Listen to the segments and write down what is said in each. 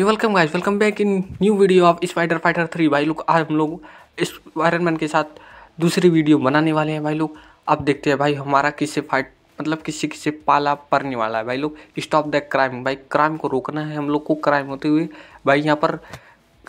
you welcome guys welcome back in new video of Spider Fighter three भाई लोग आज हम लोग इस आयरन मैन के साथ दूसरी वीडियो बनाने वाले हैं भाई लोग अब देखते हैं भाई हमारा किससे फाइट मतलब किसी किसी पाला पड़ने वाला है भाई लोग स्टॉप द क्राइम भाई क्राइम को रोकना है हम लोग को क्राइम होते हुए भाई यहाँ पर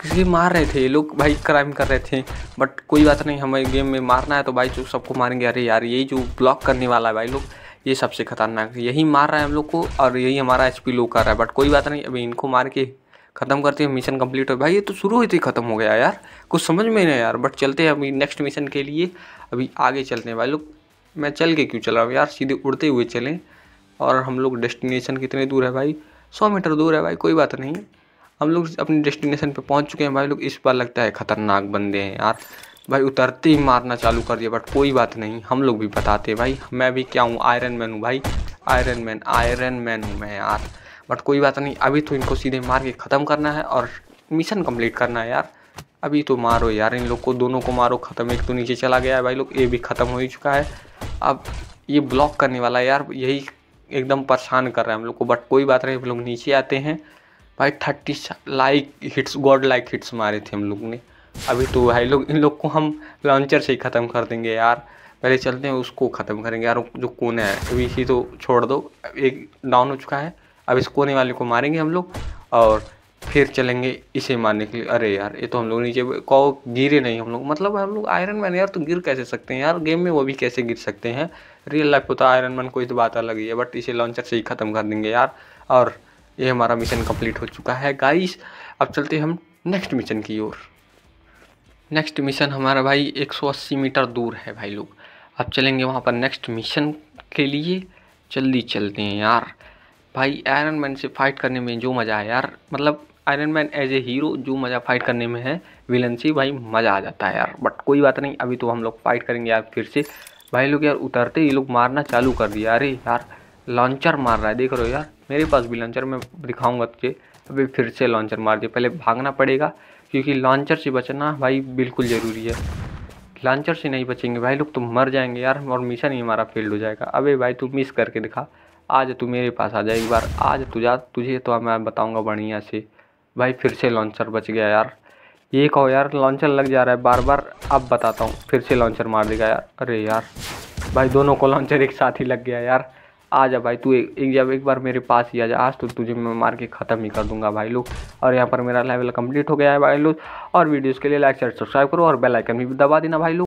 किसी मार रहे थे ये लोग भाई क्राइम कर रहे थे बट कोई बात नहीं हमें गेम में मारना है तो भाई जो सबको मारेंगे अरे यार यही जो ब्लॉक करने वाला है भाई लोग ये सबसे खतरनाक यही मार रहा है हम लोग को और यही हमारा एच लो कर रहा है बट कोई बात नहीं अभी इनको मार के ख़त्म करते हैं मिशन कंप्लीट हो भाई ये तो शुरू ही ही तो ख़त्म हो गया यार कुछ समझ में नहीं यार बट चलते हैं अभी नेक्स्ट मिशन के लिए अभी आगे चलते हैं भाई लोग मैं चल के क्यों चला यार सीधे उड़ते हुए चलें और हम लोग डेस्टिनेशन कितने दूर है भाई सौ मीटर दूर है भाई कोई बात नहीं हम लोग अपने डेस्टिनेशन पे पहुंच चुके हैं भाई लोग इस बार लगता है ख़तरनाक बंदे हैं यार भाई उतरते ही मारना चालू कर दिया बट कोई बात नहीं हम लोग भी बताते हैं भाई मैं भी क्या हूँ आयरन मैन हूँ भाई आयरन मैन आयरन मैन हूँ मैं यार बट कोई बात नहीं अभी तो इनको सीधे मार के ख़त्म करना है और मिशन कंप्लीट करना है यार अभी तो मारो यार इन लोग को दोनों को मारो ख़त्म एक तो नीचे चला गया है भाई लोग ये भी ख़त्म हो ही चुका है अब ये ब्लॉक करने वाला है यार यही एकदम परेशान कर रहा है हम लोग को बट कोई बात नहीं हम लोग नीचे आते हैं भाई thirty like hits god like hits मारे थे हम लोग ने अभी तो भाई लोग इन लोग को हम लॉन्चर से ही ख़त्म कर देंगे यार पहले चलते हैं उसको ख़त्म करेंगे यार जो कोने है अभी ही तो छोड़ दो एक डाउन हो चुका है अब इस कोने वाले को मारेंगे हम लोग और फिर चलेंगे इसे मारने के लिए अरे यार ये तो हम लोग नीचे कौ गिरे नहीं हम लोग मतलब हम लोग आयरन मैन यार तो गिर कैसे सकते हैं यार गेम में वो भी कैसे गिर सकते हैं रियल लाइफ तो आयरन मैन कोई तो बात अलग ही है बट इसे लॉन्चर से ही ख़त्म कर देंगे यार और ये हमारा मिशन कंप्लीट हो चुका है गाइस अब चलते हम नेक्स्ट मिशन की ओर नेक्स्ट मिशन हमारा भाई 180 मीटर दूर है भाई लोग अब चलेंगे वहाँ पर नेक्स्ट मिशन के लिए जल्दी चलते हैं यार भाई आयरन मैन से फाइट करने में जो मज़ा है यार मतलब iron man as a hero जो मज़ा फाइट करने में है विलन से भाई मज़ा आ जाता है यार बट कोई बात नहीं अभी तो हम लोग फाइट करेंगे यार फिर से भाई लोग यार उतरते ये लोग मारना चालू कर दिया अरे यार लॉन्चर मार रहा है देख रहे हो यार मेरे पास भी लॉन्चर मैं दिखाऊंगा तुझे अभी फिर से लॉन्चर मार दिया पहले भागना पड़ेगा क्योंकि लॉन्चर से बचना भाई बिल्कुल ज़रूरी है लॉन्चर से नहीं बचेंगे भाई लोग तो मर जाएंगे यार और मिशन ही हमारा फेल्ड हो जाएगा अबे भाई तू मिस करके दिखा आज तू मेरे पास आ जा एक बार आज तुझा तुझे तो मैं बताऊँगा बढ़िया से भाई फिर से लॉन्चर बच गया यार ये कहो यार लॉन्चर लग जा रहा है बार बार अब बताता हूँ फिर से लॉन्चर मार देगा यार अरे यार भाई दोनों को लॉन्चर एक साथ ही लग गया यार आ जा भाई तू एक, जब एक बार मेरे पास ही आ जा आज तो तुझे मैं मार के ख़त्म ही कर दूंगा भाई लोग और यहाँ पर मेरा लेवल कंप्लीट हो गया है भाई लोग और वीडियोज़ के लिए लाइक शेयर सब्सक्राइब करो और बेल आइकन भी दबा देना भाई लोग